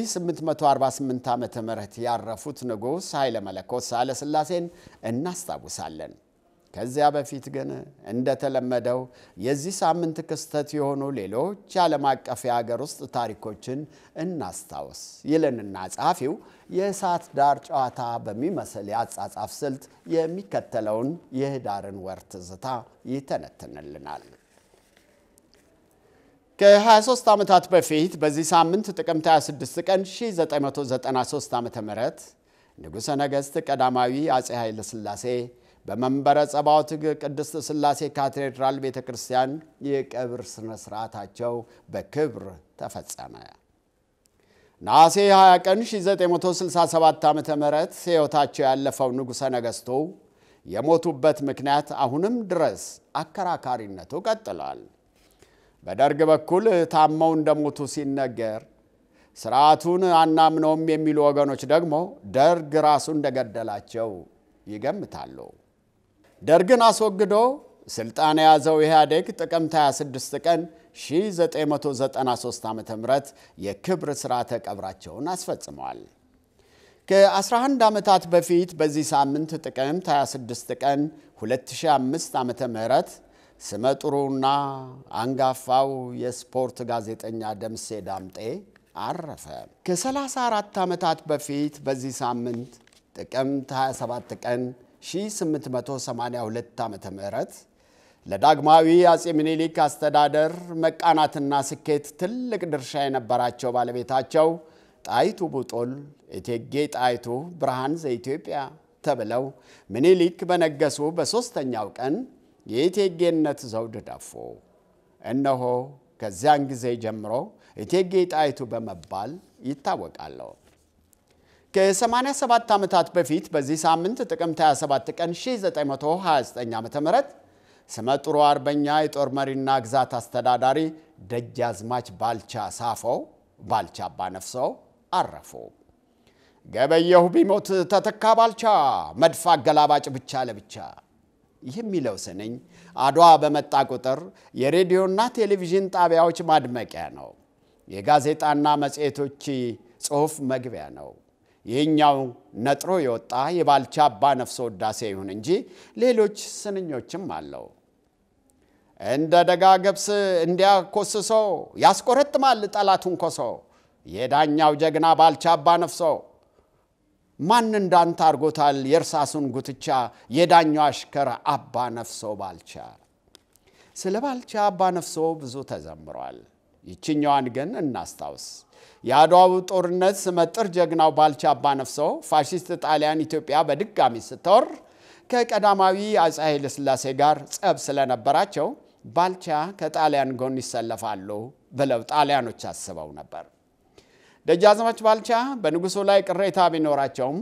1848 ዓ ም ያረፉት ንጉሥ ኃይለ መለኮት ሳለስላሴን እናስታውሳለን። ከዚያ በፊት ግን እንደተለመደው የዚህ ሳምንት ክስተት የሆኑ ሌሎች ዓለም አቀፍ የሀገር ውስጥ ታሪኮችን እናስታውስ ይልንና ጸሐፊው የእሳት ዳር ጨዋታ በሚመስል የአጻጻፍ ስልት የሚከተለውን የህዳርን ወር ትዝታ ይተነትንልናል። ከ23 ዓመታት በፊት በዚህ ሳምንት ጥቅምት 26 ቀን 1993 ዓ ም ንጉሠ ነገሥት ቀዳማዊ አጼ ኃይለ ሥላሴ በመንበረ ጸባዖት ቅድስት ሥላሴ ካቴድራል ቤተ ክርስቲያን የቀብር ሥነ ሥርዓታቸው በክብር ተፈጸመ። ነሐሴ 20 ቀን 1967 ዓ ም ሕይወታቸው ያለፈው ንጉሠ ነገሥቱ የሞቱበት ምክንያት አሁንም ድረስ አከራካሪነቱ ቀጥሏል። በደርግ በኩል ታመው እንደሞቱ ሲነገር ስርዓቱን አናምነውም የሚሉ ወገኖች ደግሞ ደርግ ራሱ እንደገደላቸው ይገምታሉ። ደርግን አስወግዶ ስልጣን የያዘው ኢህአዴግ ጥቅምት 26 ቀን 1993 ዓ ም የክብር ሥርዓተ ቀብራቸውን አስፈጽመዋል። ከ11 ዓመታት በፊት በዚህ ሳምንት ጥቅምት 26 ቀን 2005 ዓ ም ስመጥሩና አንጋፋው የስፖርት ጋዜጠኛ ደምሴ ዳምጤ አረፈ። ከ34 ዓመታት በፊት በዚህ ሳምንት ጥቅምት 27 ቀን 1882 ዓ ም ለዳግማዊ አጼ ምኒልክ አስተዳደር መቃናትና ስኬት ትልቅ ድርሻ የነበራቸው ባለቤታቸው ጣይቱ ቡጦል እቴጌ ጣይቱ ብርሃን ዘኢትዮጵያ ተብለው ምኒልክ በነገሱ በሦስተኛው ቀን የእቴጌነት ዘውድ ደፉ። እነሆ ከዚያን ጊዜ ጀምሮ እቴጌ ጣይቱ በመባል ይታወቃለሁ። ከ87 ዓመታት በፊት በዚህ ሳምንት ጥቅምት 27 ቀን 1929 ዓ ም ጥሩ አርበኛ የጦር መሪና ግዛት አስተዳዳሪ ደጃዝማች ባልቻ ሳፈው ባልቻ ነፍሰው አረፉ። ገበየሁ ቢሞት ተተካ ባልቻ መድፍ አገላባጭ ብቻ ለብቻ የሚለው ስንኝ አድዋ በመጣ ቁጥር የሬዲዮና ቴሌቪዥን ጣቢያዎች ማድመቂያ ነው። የጋዜጣና መጽሔቶች ጽሑፍ መግቢያ ነው። ይህኛው ነጥሮ የወጣ የባልቻ አባ ነፍሰ ውዳሴ ይሁን እንጂ ሌሎች ስንኞችም አለው። እንደ ደጋ ገብስ እንዲያኮስሶ ያስቆረጥማል ጠላቱን ኮሶ የዳኛው ጀግና ባልቻ አባ ነፍሶ ማን እንዳንተ አድርጎታል የእርሳሱን ጉትቻ የዳኛው አሽከር አባ ነፍሶ ባልቻ። ስለ ባልቻ አባ ነፍሶ ብዙ ተዘምሯል። ይችኛዋን ግን እናስታውስ። የአድዋው ጦርነት ስመጥር ጀግናው ባልቻ ነፍሰው ፋሽስት ጣሊያን ኢትዮጵያ በድጋሚ ስትወር ከቀዳማዊ አፄ ኃይለ ሥላሴ ጋር ጸብ ስለነበራቸው ባልቻ ከጣሊያን ጎን ይሰለፋሉ ብለው ጣሊያኖች አስበው ነበር። ደጃዝማች ባልቻ በንጉሱ ላይ ቅሬታ ቢኖራቸውም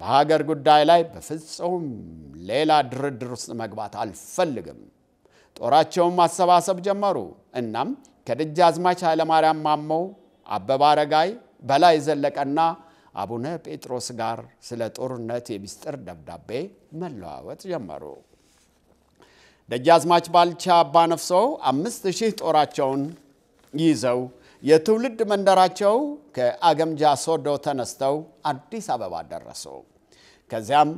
በሀገር ጉዳይ ላይ በፍጹም ሌላ ድርድር ውስጥ መግባት አልፈልግም። ጦራቸውን ማሰባሰብ ጀመሩ። እናም ከደጃዝማች ኃይለማርያም ማመው አበባ አረጋይ፣ በላይ ዘለቀና አቡነ ጴጥሮስ ጋር ስለ ጦርነት የሚስጥር ደብዳቤ መለዋወጥ ጀመሩ። ደጃዝማች ባልቻ አባነፍሶ አምስት ሺህ ጦራቸውን ይዘው የትውልድ መንደራቸው ከአገምጃ ሶዶ ተነስተው አዲስ አበባ ደረሱ። ከዚያም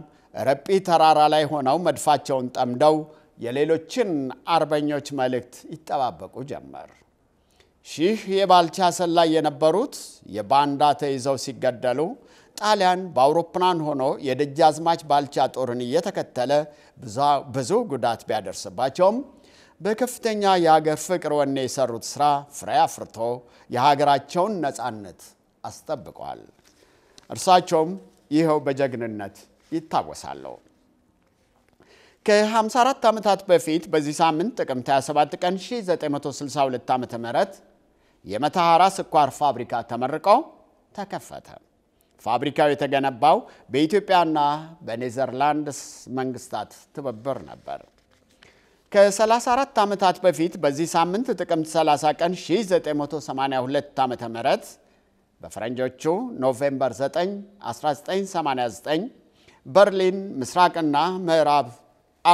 ረጲ ተራራ ላይ ሆነው መድፋቸውን ጠምደው የሌሎችን አርበኞች መልእክት ይጠባበቁ ጀመር። ሺህ የባልቻ ሰላይ የነበሩት የባንዳ ተይዘው ሲገደሉ ጣሊያን በአውሮፕላን ሆኖ የደጃዝማች ባልቻ ጦርን እየተከተለ ብዙ ጉዳት ቢያደርስባቸውም በከፍተኛ የሀገር ፍቅር ወኔ የሰሩት ስራ ፍሬ አፍርቶ የሀገራቸውን ነፃነት አስጠብቋል። እርሳቸውም ይኸው በጀግንነት ይታወሳሉ። ከ54 ዓመታት በፊት በዚህ ሳምንት ጥቅምት 27 ቀን 1962 ዓ ም የመተሐራ ስኳር ፋብሪካ ተመርቆ ተከፈተ። ፋብሪካው የተገነባው በኢትዮጵያና በኔዘርላንድስ መንግስታት ትብብር ነበር። ከ34 ዓመታት በፊት በዚህ ሳምንት ጥቅምት 30 ቀን 1982 ዓ ም በፈረንጆቹ ኖቬምበር 9 1989 በርሊን ምስራቅና ምዕራብ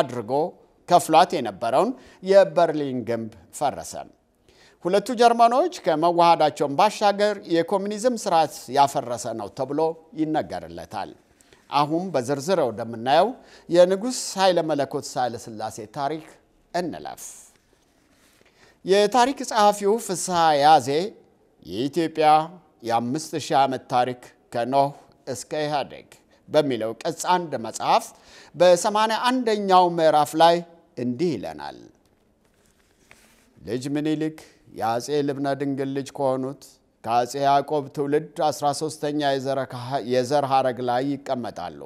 አድርጎ ከፍሏት የነበረውን የበርሊን ግንብ ፈረሰ። ሁለቱ ጀርመኖች ከመዋሃዳቸውን ባሻገር የኮሚኒዝም ስርዓት ያፈረሰ ነው ተብሎ ይነገርለታል። አሁን በዝርዝር ወደምናየው የንጉሥ ኃይለ መለኮት ሳህለ ሥላሴ ታሪክ እንለፍ። የታሪክ ጸሐፊው ፍስሐ ያዜ የኢትዮጵያ የአምስት ሺህ ዓመት ታሪክ ከኖህ እስከ ኢህአዴግ በሚለው ቅጽ አንድ መጽሐፍ በሰማንያ አንደኛው ምዕራፍ ላይ እንዲህ ይለናል። ልጅ ምኒልክ የአጼ ልብነ ድንግል ልጅ ከሆኑት ከአጼ ያዕቆብ ትውልድ 13ተኛ የዘር ሐረግ ላይ ይቀመጣሉ።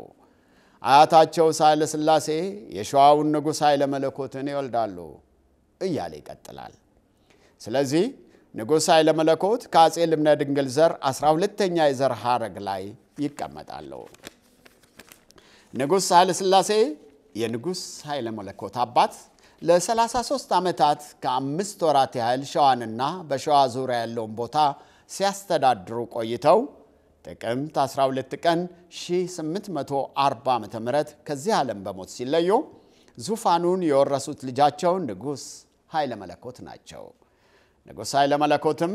አያታቸው ሳህለ ሥላሴ የሸዋውን ንጉሥ ኃይለ መለኮትን ይወልዳሉ እያለ ይቀጥላል። ስለዚህ ንጉሥ ኃይለ መለኮት ከአጼ ልብነ ድንግል ዘር 12ተኛ የዘር ሐረግ ላይ ይቀመጣሉ። ንጉሥ ሳህለ ሥላሴ የንጉሥ ኃይለ መለኮት አባት ለ33 ዓመታት ከአምስት ወራት ያህል ሸዋንና በሸዋ ዙሪያ ያለውን ቦታ ሲያስተዳድሩ ቆይተው ጥቅምት 12 ቀን 1840 ዓ ም ከዚህ ዓለም በሞት ሲለዩ ዙፋኑን የወረሱት ልጃቸው ንጉሥ ኃይለ መለኮት ናቸው። ንጉሥ ኃይለ መለኮትም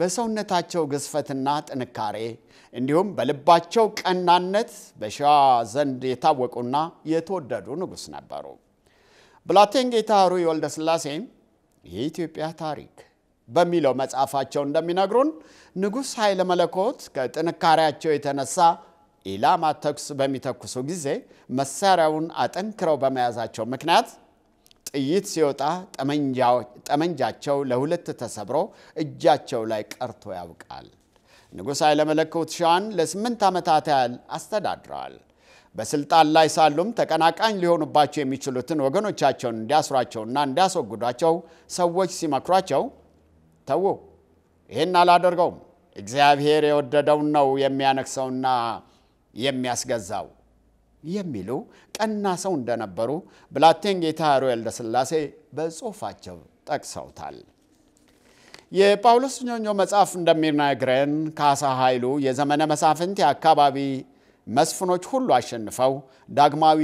በሰውነታቸው ግዝፈትና ጥንካሬ እንዲሁም በልባቸው ቀናነት በሸዋ ዘንድ የታወቁና የተወደዱ ንጉሥ ነበሩ። ብላቴን ጌታ ኅሩይ ወልደ ስላሴ የኢትዮጵያ ታሪክ በሚለው መጽሐፋቸው እንደሚነግሩን ንጉሥ ኃይለ መለኮት ከጥንካሬያቸው የተነሳ ኢላማ ተኩስ በሚተኩሱ ጊዜ መሳሪያውን አጠንክረው በመያዛቸው ምክንያት ጥይት ሲወጣ ጠመንጃቸው ለሁለት ተሰብሮ እጃቸው ላይ ቀርቶ ያውቃል። ንጉሥ ኃይለ መለኮት ሸዋን ለስምንት ዓመታት ያህል አስተዳድረዋል። በስልጣን ላይ ሳሉም ተቀናቃኝ ሊሆኑባቸው የሚችሉትን ወገኖቻቸውን እንዲያስሯቸውና እንዲያስወግዷቸው ሰዎች ሲመክሯቸው ተዉ፣ ይህን አላደርገውም፣ እግዚአብሔር የወደደውን ነው የሚያነግሰውና የሚያስገዛው የሚሉ ቀና ሰው እንደነበሩ ብላቴን ጌታ ሮኤልደ ሥላሴ በጽሑፋቸው ጠቅሰውታል። የጳውሎስ ኞኞ መጽሐፍ እንደሚነግረን ካሳ ኃይሉ የዘመነ መሳፍንት የአካባቢ መስፍኖች ሁሉ አሸንፈው ዳግማዊ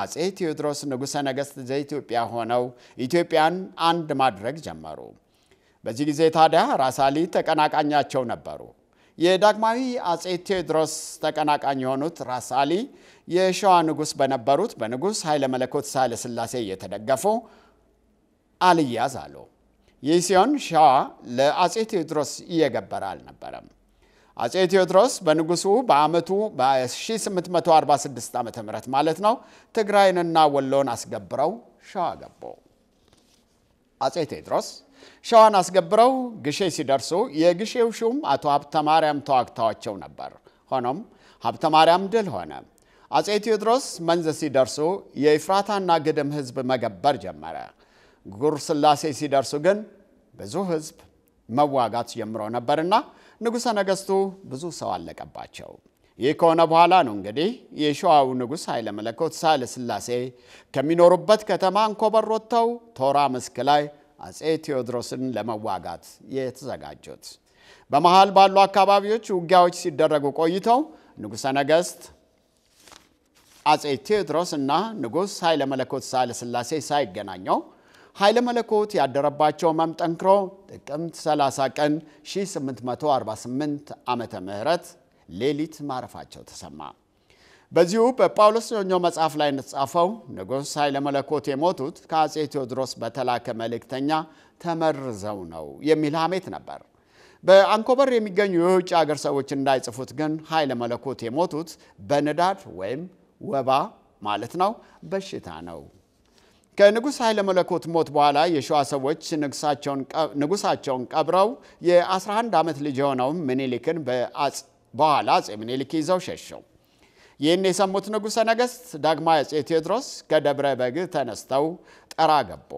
አጼ ቴዎድሮስ ንጉሠ ነገሥት ዘኢትዮጵያ ሆነው ኢትዮጵያን አንድ ማድረግ ጀመሩ። በዚህ ጊዜ ታዲያ ራሳሊ ተቀናቃኛቸው ነበሩ። የዳግማዊ አጼ ቴዎድሮስ ተቀናቃኝ የሆኑት ራሳሊ የሸዋ ንጉሥ በነበሩት በንጉሥ ኃይለ መለኮት ሳህለ ሥላሴ እየተደገፉ አልያዝ አሉ። ይህ ሲሆን ሸዋ ለአጼ ቴዎድሮስ እየገበረ አልነበረም። አጼ ቴዎድሮስ በንጉሱ በአመቱ በ1846 ዓ ም ማለት ነው ትግራይንና ወሎን አስገብረው ሸዋ ገቡ። አጼ ቴዎድሮስ ሸዋን አስገብረው ግሼ ሲደርሱ የግሼው ሹም አቶ ሀብተ ማርያም ተዋግተዋቸው ነበር። ሆኖም ሀብተ ማርያም ድል ሆነ። አጼ ቴዎድሮስ መንዝ ሲደርሱ የኢፍራታና ግድም ህዝብ መገበር ጀመረ። ጉር ስላሴ ሲደርሱ ግን ብዙ ህዝብ መዋጋት ጀምሮ ነበርና ንጉሠ ነገሥቱ ብዙ ሰው አለቀባቸው። ይህ ከሆነ በኋላ ነው እንግዲህ የሸዋው ንጉሥ ኃይለ መለኮት ሳህለ ሥላሴ ከሚኖሩበት ከተማ አንኮበር ወጥተው ቶራ መስክ ላይ አጼ ቴዎድሮስን ለመዋጋት የተዘጋጁት። በመሃል ባሉ አካባቢዎች ውጊያዎች ሲደረጉ ቆይተው ንጉሠ ነገሥት አጼ ቴዎድሮስ እና ንጉሥ ኃይለ መለኮት ሳህለ ሥላሴ ሳይገናኘው ኃይለ መለኮት ያደረባቸው ህመም ጠንክሮ ጥቅምት 30 ቀን 1848 ዓመተ ምህረት ሌሊት ማረፋቸው ተሰማ። በዚሁ በጳውሎስ ኞኞ መጽሐፍ ላይ እንደተጻፈው ንጉሥ ኃይለ መለኮት የሞቱት ከአጼ ቴዎድሮስ በተላከ መልእክተኛ ተመርዘው ነው የሚል ሐሜት ነበር። በአንኮበር የሚገኙ የውጭ አገር ሰዎች እንዳይጽፉት ግን ኃይለ መለኮት የሞቱት በንዳድ ወይም ወባ ማለት ነው በሽታ ነው ከንጉሥ ኃይለ መለኮት ሞት በኋላ የሸዋ ሰዎች ንጉሳቸውን ቀብረው የ11 ዓመት ልጅ የሆነው ምኒልክን በኋላ አጼ ምኒልክ ይዘው ሸሸው። ይህን የሰሙት ንጉሠ ነገሥት ዳግማዊ አጼ ቴዎድሮስ ከደብረ በግ ተነስተው ጠራ ገቡ።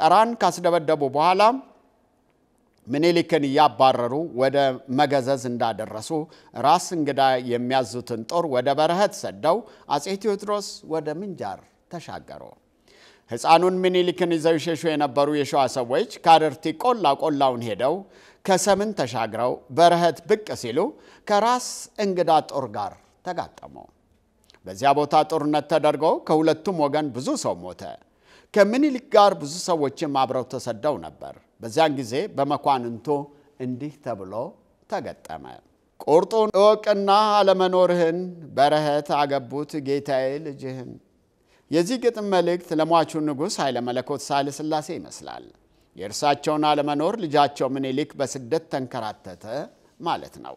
ጠራን ካስደበደቡ በኋላ ምኒልክን እያባረሩ ወደ መገዘዝ እንዳደረሱ ራስ እንግዳ የሚያዙትን ጦር ወደ በረሀት ሰደው አጼ ቴዎድሮስ ወደ ምንጃር ተሻገሩ። ሕፃኑን ምኒልክን ይዘው ሸሹ የነበሩ የሸዋ ሰዎች ካደርቲ ቆላ ቆላውን ሄደው ከሰምን ተሻግረው በረኸት ብቅ ሲሉ ከራስ እንግዳ ጦር ጋር ተጋጠሙ። በዚያ ቦታ ጦርነት ተደርጎ ከሁለቱም ወገን ብዙ ሰው ሞተ። ከምኒልክ ጋር ብዙ ሰዎችም አብረው ተሰደው ነበር። በዚያን ጊዜ በመኳንንቱ እንዲህ ተብሎ ተገጠመ። ቁርጡን እወቅና አለመኖርህን በረኸት አገቡት ጌታዬ ልጅህን የዚህ ግጥም መልእክት ለሟቹ ንጉሥ ኃይለ መለኮት ሳህለ ሥላሴ ይመስላል። የእርሳቸውን አለመኖር ልጃቸው ምኒልክ በስደት ተንከራተተ ማለት ነው።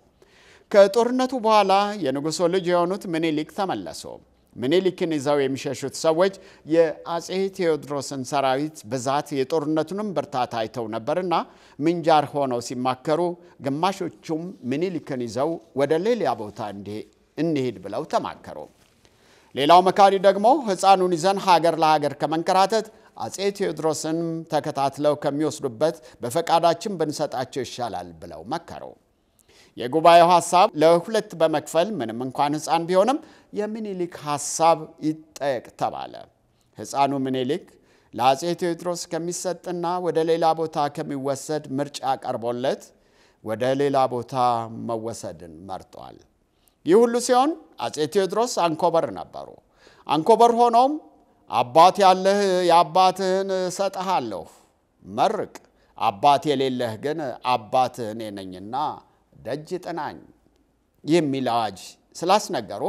ከጦርነቱ በኋላ የንጉሡ ልጅ የሆኑት ምኒልክ ተመለሱ። ምኒልክን ይዘው የሚሸሹት ሰዎች የአጼ ቴዎድሮስን ሰራዊት ብዛት የጦርነቱንም ብርታት አይተው ነበርና ምንጃር ሆነው ሲማከሩ፣ ግማሾቹም ምኒልክን ይዘው ወደ ሌላ ቦታ እንሄድ ብለው ተማከሩ። ሌላው መካሪ ደግሞ ሕፃኑን ይዘን ሀገር ለሀገር ከመንከራተት አጼ ቴዎድሮስን ተከታትለው ከሚወስዱበት በፈቃዳችን ብንሰጣቸው ይሻላል ብለው መከረው የጉባኤው ሀሳብ ለሁለት በመክፈል ምንም እንኳን ሕፃን ቢሆንም የሚኒሊክ ሀሳብ ይጠየቅ ተባለ። ሕፃኑ ምኒሊክ ለአጼ ቴዎድሮስ ከሚሰጥና ወደ ሌላ ቦታ ከሚወሰድ ምርጫ ቀርቦለት ወደ ሌላ ቦታ መወሰድን መርጧል። ይህ ሁሉ ሲሆን አጼ ቴዎድሮስ አንኮበር ነበሩ። አንኮበር ሆኖም አባት ያለህ የአባትህን እሰጥሃለሁ መርቅ፣ አባት የሌለህ ግን አባትህ እኔ ነኝና ደጅ ጥናኝ የሚል አዋጅ ስላስነገሩ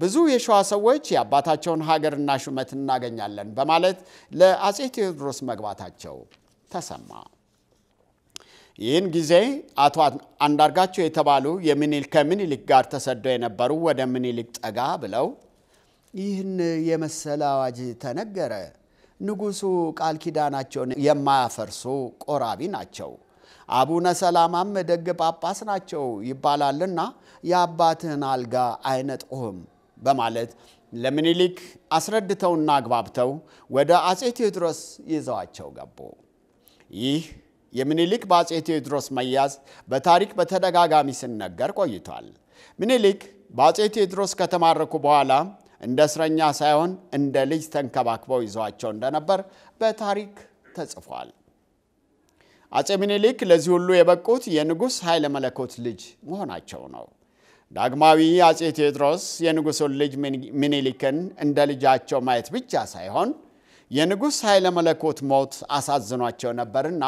ብዙ የሸዋ ሰዎች የአባታቸውን ሀገርና ሹመት እናገኛለን በማለት ለአጼ ቴዎድሮስ መግባታቸው ተሰማ። ይህን ጊዜ አቶ አንዳርጋቸው የተባሉ ከምኒልክ ጋር ተሰደው የነበሩ ወደ ምኒልክ ጠጋ ብለው ይህን የመሰለ አዋጅ ተነገረ። ንጉሱ ቃል ኪዳናቸውን የማያፈርሱ ቆራቢ ናቸው፣ አቡነ ሰላማም ደግ ጳጳስ ናቸው ይባላልና የአባትህን አልጋ አይነጥቁህም በማለት ለምኒልክ አስረድተውና አግባብተው ወደ አጼ ቴዎድሮስ ይዘዋቸው ገቡ። ይህ የምኒልክ በአጼ ቴዎድሮስ መያዝ በታሪክ በተደጋጋሚ ሲነገር ቆይቷል። ምኒልክ በአጼ ቴዎድሮስ ከተማረኩ በኋላ እንደ እስረኛ ሳይሆን እንደ ልጅ ተንከባክበው ይዘዋቸው እንደነበር በታሪክ ተጽፏል። አጼ ምኒልክ ለዚህ ሁሉ የበቁት የንጉሥ ኃይለ መለኮት ልጅ መሆናቸው ነው። ዳግማዊ አጼ ቴዎድሮስ የንጉሱን ልጅ ምኒልክን እንደ ልጃቸው ማየት ብቻ ሳይሆን የንጉሥ ኃይለ መለኮት ሞት አሳዝኗቸው ነበርና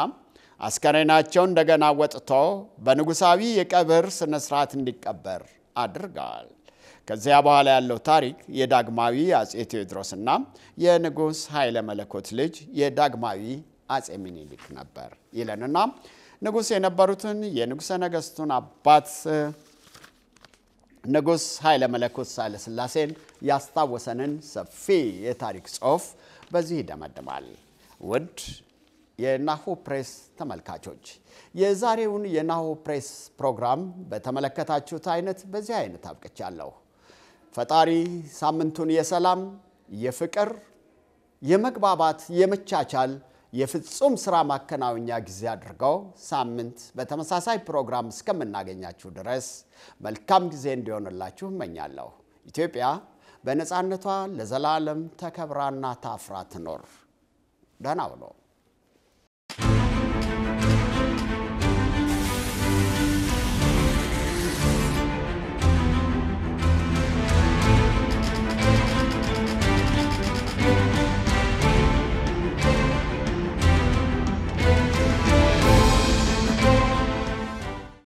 አስከሬናቸውን እንደገና ወጥቶ በንጉሳዊ የቀብር ስነ ስርዓት እንዲቀበር አድርገዋል። ከዚያ በኋላ ያለው ታሪክ የዳግማዊ አጼ ቴዎድሮስና የንጉስ ኃይለ መለኮት ልጅ የዳግማዊ አጼ ሚኒሊክ ነበር ይለንና ንጉስ የነበሩትን የንጉሠ ነገሥቱን አባት ንጉስ ኃይለ መለኮት ሳለስላሴን ያስታወሰንን ሰፊ የታሪክ ጽሑፍ በዚህ ይደመድማል። ውድ የናሆ ፕሬስ ተመልካቾች የዛሬውን የናሆ ፕሬስ ፕሮግራም በተመለከታችሁት አይነት በዚህ አይነት አብቅቻለሁ። ፈጣሪ ሳምንቱን የሰላም፣ የፍቅር፣ የመግባባት፣ የመቻቻል፣ የፍጹም ስራ ማከናወኛ ጊዜ አድርገው ሳምንት በተመሳሳይ ፕሮግራም እስከምናገኛችሁ ድረስ መልካም ጊዜ እንዲሆንላችሁ እመኛለሁ። ኢትዮጵያ በነፃነቷ ለዘላለም ተከብራና ታፍራ ትኖር። ደህና ውሎ